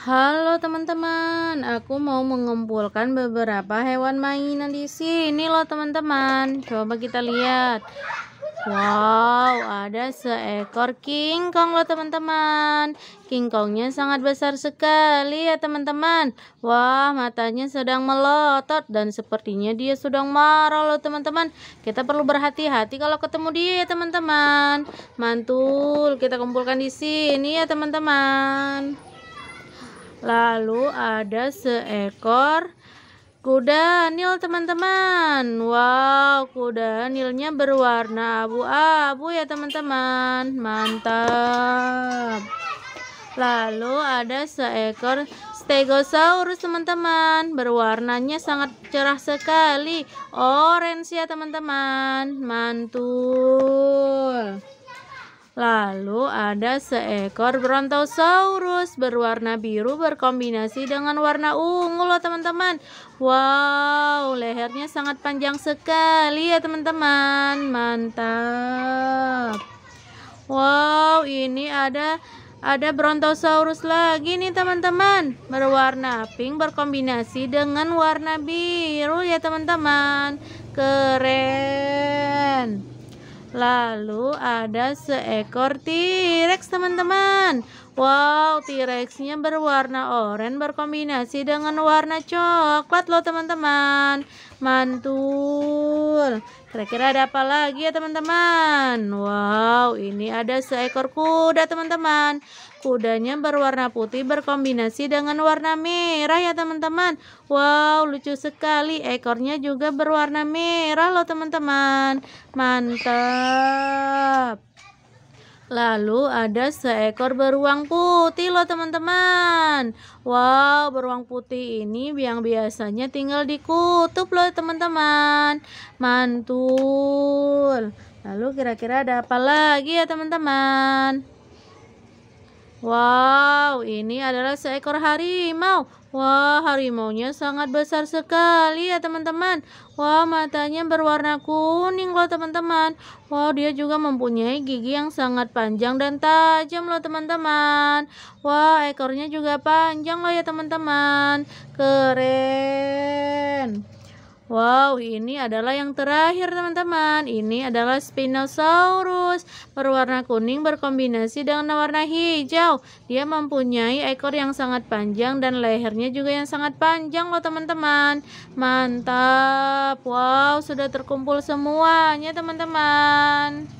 Halo teman-teman, aku mau mengumpulkan beberapa hewan mainan di sini loh teman-teman. Coba kita lihat. Wow, ada seekor King Kong loh teman-teman. King Kongnya sangat besar sekali ya teman-teman. Wah, matanya sedang melotot dan sepertinya dia sedang marah loh teman-teman. Kita perlu berhati-hati kalau ketemu dia ya teman-teman. Mantul, kita kumpulkan di sini ya teman-teman. Lalu ada seekor kuda nil teman-teman. Wow, kuda nilnya berwarna abu-abu ya teman-teman. Mantap. Lalu ada seekor stegosaurus teman-teman. Berwarnanya sangat cerah sekali. Orange ya teman-teman. Mantul. Lalu ada seekor Brontosaurus berwarna biru berkombinasi dengan warna ungu loh teman-teman. Wow, lehernya sangat panjang sekali ya teman-teman. Mantap. Wow, ini ada ada Brontosaurus lagi nih teman-teman. Berwarna pink berkombinasi dengan warna biru ya teman-teman. Keren. Lalu ada seekor T-Rex teman-teman Wow, t rex berwarna oranye berkombinasi dengan warna coklat loh teman-teman. Mantul. Kira-kira ada apa lagi ya teman-teman? Wow, ini ada seekor kuda teman-teman. Kudanya berwarna putih berkombinasi dengan warna merah ya teman-teman. Wow, lucu sekali. Ekornya juga berwarna merah loh teman-teman. Mantap. Lalu ada seekor beruang putih loh teman-teman. Wow, beruang putih ini yang biasanya tinggal di kutub loh teman-teman. Mantul. Lalu kira-kira ada apa lagi ya teman-teman? Wow, ini adalah seekor harimau. Wah, harimaunya sangat besar sekali ya teman-teman. Wah, matanya berwarna kuning loh teman-teman. Wah, dia juga mempunyai gigi yang sangat panjang dan tajam loh teman-teman. Wah, ekornya juga panjang loh ya teman-teman. Keren ini adalah yang terakhir teman-teman Ini adalah Spinosaurus Berwarna kuning berkombinasi dengan warna hijau Dia mempunyai ekor yang sangat panjang dan lehernya juga yang sangat panjang loh teman-teman Mantap Wow sudah terkumpul semuanya teman-teman